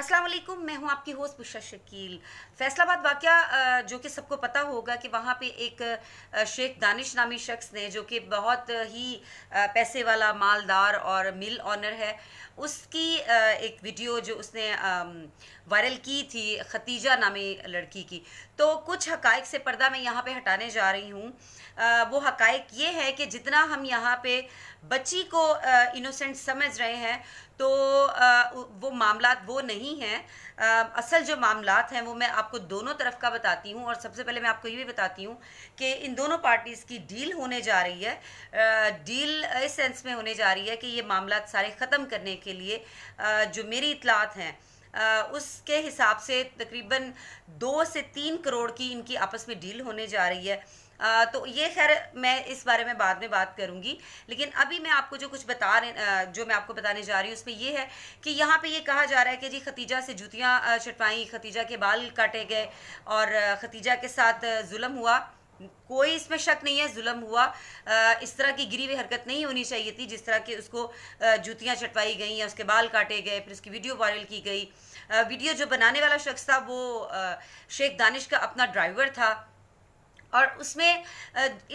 अस्सलाम वालेकुम मैं हूं आपकी होस्ट बुशा शकील फैसलाबाद वाक़ जो कि सबको पता होगा कि वहाँ पे एक शेख दानिश नामी शख्स ने जो कि बहुत ही पैसे वाला मालदार और मिल ऑनर है उसकी एक वीडियो जो उसने वायरल की थी खतीजा नामी लड़की की तो कुछ हकाइक से पर्दा मैं यहाँ पे हटाने जा रही हूँ वो हकाइक ये है कि जितना हम यहाँ पे बच्ची को इनोसेंट समझ रहे हैं तो वो मामला वो नहीं हैं असल जो मामला हैं वो मैं आपको दोनों तरफ का बताती हूँ और सबसे पहले मैं आपको ये भी बताती हूँ कि इन दोनों पार्टीज़ की डील होने जा रही है डील इस सेंस में होने जा रही है कि ये मामला सारे ख़त्म करने के लिए जो मेरी इतलात हैं उसके हिसाब से तकरीबन दो से तीन करोड़ की इनकी आपस में डील होने जा रही है तो ये खैर मैं इस बारे में बाद में बात करूँगी लेकिन अभी मैं आपको जो कुछ बता रहे जो मैं आपको बताने जा रही हूँ उसमें ये है कि यहाँ पर ये कहा जा रहा है कि जी खतीजा से जूतियाँ छटवाई खतीजा के बाल काटे गए और खतीजा के साथ जुलम हुआ कोई इसमें शक नहीं है जुलम हुआ इस तरह की गिरी हुई हरकत नहीं होनी चाहिए थी जिस तरह के उसको जूतियाँ चटवाई गई या उसके बाल काटे गए फिर उसकी वीडियो वायरल की गई वीडियो जो बनाने वाला शख्स था वो शेख दानिश का अपना ड्राइवर था और उसमें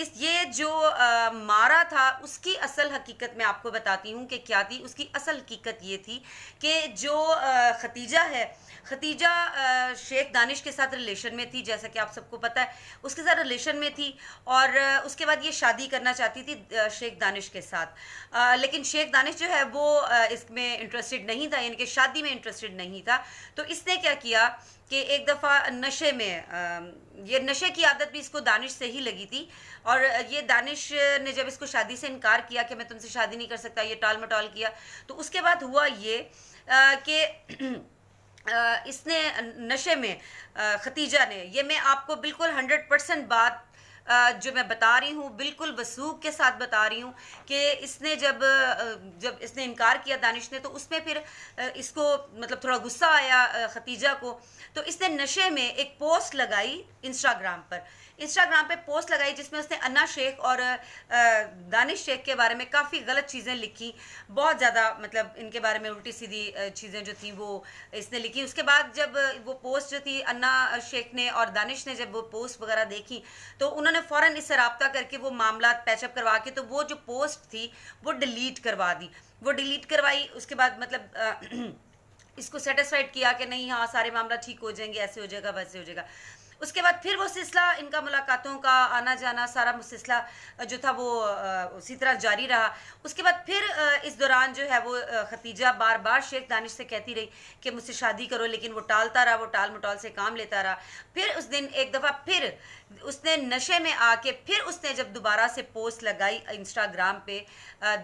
इस ये जो आ, मारा था उसकी असल हकीकत मैं आपको बताती हूँ कि क्या थी उसकी असल हकीकत ये थी कि जो आ, खतीजा है खतीजा आ, शेख दानिश के साथ रिलेशन में थी जैसा कि आप सबको पता है उसके साथ रिलेशन में थी और उसके बाद ये शादी करना चाहती थी शेख दानिश के साथ लेकिन शेख दानिश जो है वो इसमें इंटरेस्टेड नहीं था यानी कि शादी में इंटरेस्टेड नहीं था तो इसने क्या किया कि एक दफ़ा नशे में ये नशे की आदत भी इसको दानिश से ही लगी थी और ये दानिश ने जब इसको शादी से इनकार किया कि मैं तुमसे शादी नहीं कर सकता ये टाल मटोल किया तो उसके बाद हुआ ये कि इसने नशे में खतीजा ने ये मैं आपको बिल्कुल हंड्रेड परसेंट बात जो मैं बता रही हूँ बिल्कुल वसूख के साथ बता रही हूँ कि इसने जब जब इसने इनकार किया दानिश ने तो उसमें फिर इसको मतलब थोड़ा गुस्सा आया खतीजा को तो इसने नशे में एक पोस्ट लगाई इंस्टाग्राम पर इंस्टाग्राम पे पोस्ट लगाई जिसमें उसने अन्ना शेख और दानिश शेख के बारे में काफ़ी गलत चीज़ें लिखी बहुत ज़्यादा मतलब इनके बारे में उल्टी सीधी चीज़ें जो थी वो इसने लिखी उसके बाद जब वो पोस्ट जो थी अन्ना शेख ने और दानिश ने जब वो पोस्ट वगैरह देखी तो उन्होंने उन्होंने फ़ौरन इससे रबता करके वो मामला पैचअप करवा के तो वो जो पोस्ट थी वो डिलीट करवा दी वो डिलीट करवाई उसके बाद मतलब आ, इसको सेटिस्फाइड किया कि नहीं हाँ सारे मामला ठीक हो जाएंगे ऐसे हो जाएगा वैसे हो जाएगा उसके बाद फिर वो सिलसिला इनका मुलाकातों का आना जाना सारा सिलसिला जो था वो उसी तरह जारी रहा उसके बाद फिर इस दौरान जो है वो खतीजा बार बार शेख दानिश से कहती रही कि मुझसे शादी करो लेकिन वो टालता रहा वो टाल मटाल से काम लेता रहा फिर उस दिन एक दफ़ा फिर उसने नशे में आके फिर उसने जब दोबारा से पोस्ट लगाई इंस्टाग्राम पे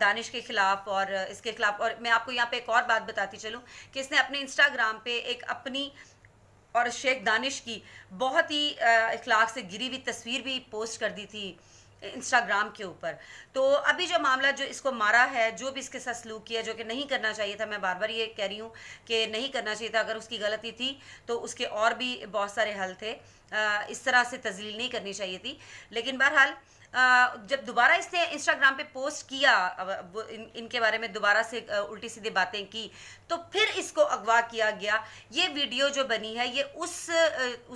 दानिश के ख़िलाफ़ और इसके ख़िलाफ़ और मैं आपको यहाँ पे एक और बात बताती चलूँ कि इसने अपने इंस्टाग्राम पे एक अपनी और शेख दानिश की बहुत ही इखलाक से गिरी हुई तस्वीर भी पोस्ट कर दी थी इंस्टाग्राम के ऊपर तो अभी जो मामला जो इसको मारा है जो भी इसके साथ सलूक किया जो कि नहीं करना चाहिए था मैं बार बार ये कह रही हूँ कि नहीं करना चाहिए था अगर उसकी गलती थी तो उसके और भी बहुत सारे हल थे इस तरह से तजलील नहीं करनी चाहिए थी लेकिन बहरहाल जब दोबारा इसने इंस्टाग्राम पे पोस्ट किया इन, इनके बारे में दोबारा से उल्टी सीधी बातें की तो फिर इसको अगवा किया गया ये वीडियो जो बनी है ये उस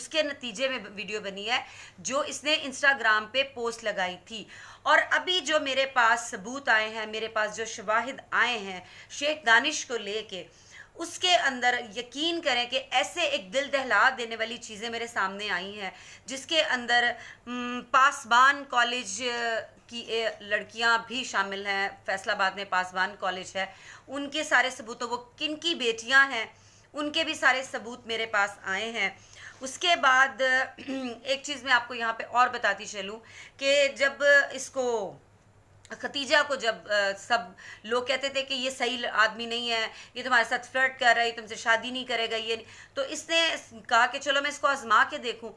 उसके नतीजे में वीडियो बनी है जो इसने इंस्टाग्राम पे पोस्ट लगाई थी और अभी जो मेरे पास सबूत आए हैं मेरे पास जो शवाहिद आए हैं शेख दानिश को लेके उसके अंदर यकीन करें कि ऐसे एक दिल दहला देने वाली चीज़ें मेरे सामने आई हैं जिसके अंदर पासबान कॉलेज की लड़कियां भी शामिल हैं फैसलाबाद में पासबान कॉलेज है उनके सारे सबूत वो किन की बेटियाँ हैं उनके भी सारे सबूत मेरे पास आए हैं उसके बाद एक चीज़ मैं आपको यहाँ पे और बताती चलूँ कि जब इसको खतीजा को जब आ, सब लोग कहते थे कि ये सही आदमी नहीं है ये तुम्हारे साथ फ्लर्ट कर रहा है तुमसे शादी नहीं करेगा ये नहीं। तो इसने कहा कि चलो मैं इसको आजमा के देखूं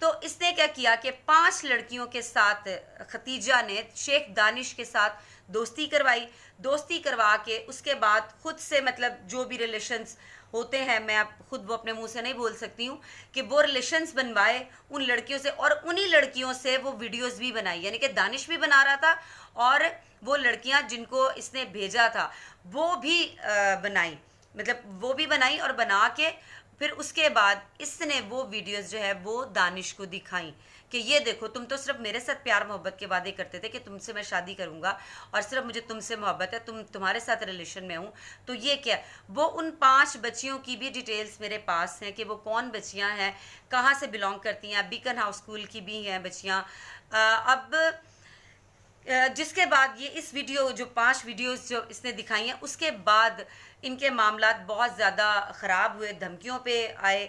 तो इसने क्या किया कि पांच लड़कियों के साथ खतीजा ने शेख दानिश के साथ दोस्ती करवाई दोस्ती करवा के उसके बाद खुद से मतलब जो भी रिलेशंस होते हैं मैं आप खुद वो अपने मुंह से नहीं बोल सकती हूँ कि वो रिलेशंस बनवाए उन लड़कियों से और उन्हीं लड़कियों से वो वीडियोस भी बनाई यानी कि दानिश भी बना रहा था और वो लड़कियाँ जिनको इसने भेजा था वो भी बनाई मतलब वो भी बनाई और बना के फिर उसके बाद इसने वो वीडियोस जो है वो दानिश को दिखाई कि ये देखो तुम तो सिर्फ मेरे साथ प्यार मोहब्बत के वादे करते थे कि तुमसे मैं शादी करूंगा और सिर्फ मुझे तुमसे मोहब्बत है तुम तुम्हारे साथ रिलेशन में हूँ तो ये क्या वो उन पांच बच्चियों की भी डिटेल्स मेरे पास हैं कि वो कौन बच्चियाँ हैं कहाँ से बिलोंग करती हैं बीकन हाउस स्कूल की भी हैं बच्चियाँ अब जिसके बाद ये इस वीडियो जो पांच वीडियोस जो इसने दिखाई हैं उसके बाद इनके मामला बहुत ज़्यादा ख़राब हुए धमकियों पे आए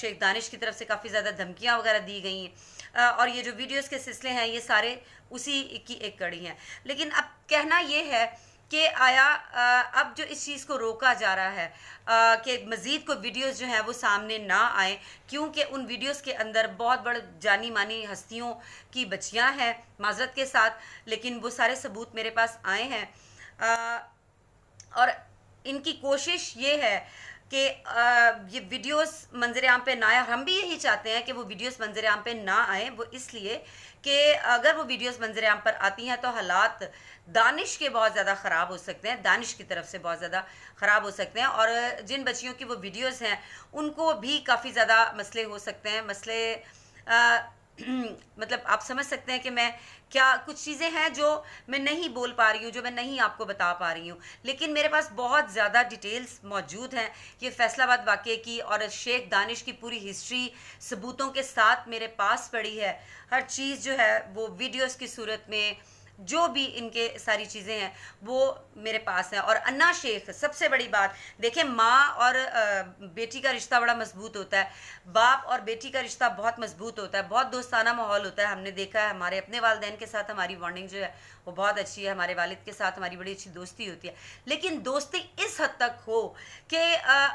शेख दानिश की तरफ से काफ़ी ज़्यादा धमकियाँ वगैरह दी गई हैं और ये जो वीडियोस के सिलसिले हैं ये सारे उसी की एक कड़ी हैं लेकिन अब कहना ये है कि आया अब जो इस चीज़ को रोका जा रहा है कि मज़ीद कोई वीडियोज़ जो हैं वो सामने ना आए क्योंकि उन वीडियोज़ के अंदर बहुत बड़े जानी मानी हस्तियों की बचियाँ हैं माजरत के साथ लेकिन वो सारे सबूत मेरे पास आए हैं और इनकी कोशिश ये है कि ये वीडियोस मंजर आम पे ना आए हम भी यही चाहते हैं कि वो वीडियोस मंजर आम पे ना आए वो इसलिए कि अगर वो वीडियोस मंजर आम पर आती हैं तो हालात दानिश के बहुत ज़्यादा ख़राब हो सकते हैं दानिश की तरफ से बहुत ज़्यादा ख़राब हो सकते हैं और जिन बच्चियों की वो वीडियोस हैं उनको भी काफ़ी ज़्यादा मसले हो सकते हैं मसले आ, मतलब आप समझ सकते हैं कि मैं क्या कुछ चीज़ें हैं जो मैं नहीं बोल पा रही हूँ जो मैं नहीं आपको बता पा रही हूँ लेकिन मेरे पास बहुत ज़्यादा डिटेल्स मौजूद हैं ये फैसलाबाद वाक़े की और शेख दानिश की पूरी हिस्ट्री सबूतों के साथ मेरे पास पड़ी है हर चीज़ जो है वो वीडियोज़ की सूरत में जो भी इनके सारी चीज़ें हैं वो मेरे पास हैं और अन्ना शेख सबसे बड़ी बात देखें माँ और बेटी का रिश्ता बड़ा मजबूत होता है बाप और बेटी का रिश्ता बहुत मजबूत होता है बहुत दोस्ताना माहौल होता है हमने देखा है हमारे अपने वालदेन के साथ हमारी बॉन्डिंग जो है वो बहुत अच्छी है हमारे वालिद के साथ हमारी बड़ी अच्छी दोस्ती होती है लेकिन दोस्ती इस हद तक हो कि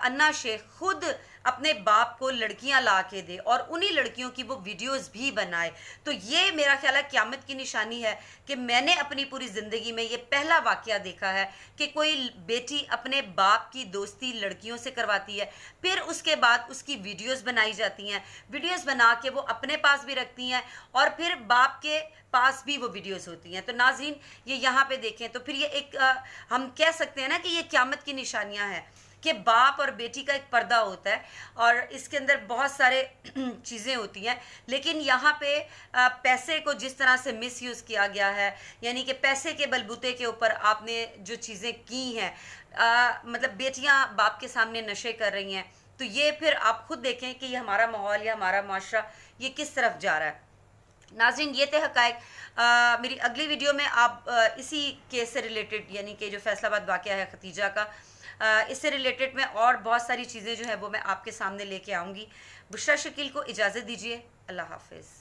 अन्ना शेख खुद अपने बाप को लड़कियां ला के दे और उन्हीं लड़कियों की वो वीडियोस भी बनाए तो ये मेरा ख्याल है क्यामत की निशानी है कि मैं मैंने अपनी पूरी ज़िंदगी में ये पहला वाक़ देखा है कि कोई बेटी अपने बाप की दोस्ती लड़कियों से करवाती है फिर उसके बाद उसकी वीडियोस बनाई जाती हैं वीडियोस बना के वो अपने पास भी रखती हैं और फिर बाप के पास भी वो वीडियोस होती हैं तो नाजीन ये यहाँ पे देखें तो फिर ये एक आ, हम कह सकते हैं ना कि ये क्यामत की निशानियाँ हैं कि बाप और बेटी का एक पर्दा होता है और इसके अंदर बहुत सारे चीज़ें होती हैं लेकिन यहाँ पे पैसे को जिस तरह से मिसयूज़ किया गया है यानी कि पैसे के बलबूते के ऊपर आपने जो चीज़ें की हैं मतलब बेटियाँ बाप के सामने नशे कर रही हैं तो ये फिर आप खुद देखें कि ये हमारा माहौल या हमारा माशरा ये किस तरफ जा रहा है नाजिन ये थे हक़ मेरी अगली वीडियो में आप आ, इसी केस से रिलेटेड यानी कि जो फैसलाबाद वाक़ है खतीजा का इससे रिलेटेड मैं और बहुत सारी चीज़ें जो है वो मैं आपके सामने लेके आऊँगी बुशरा शकील को इजाज़त दीजिए अल्लाह हाफिज़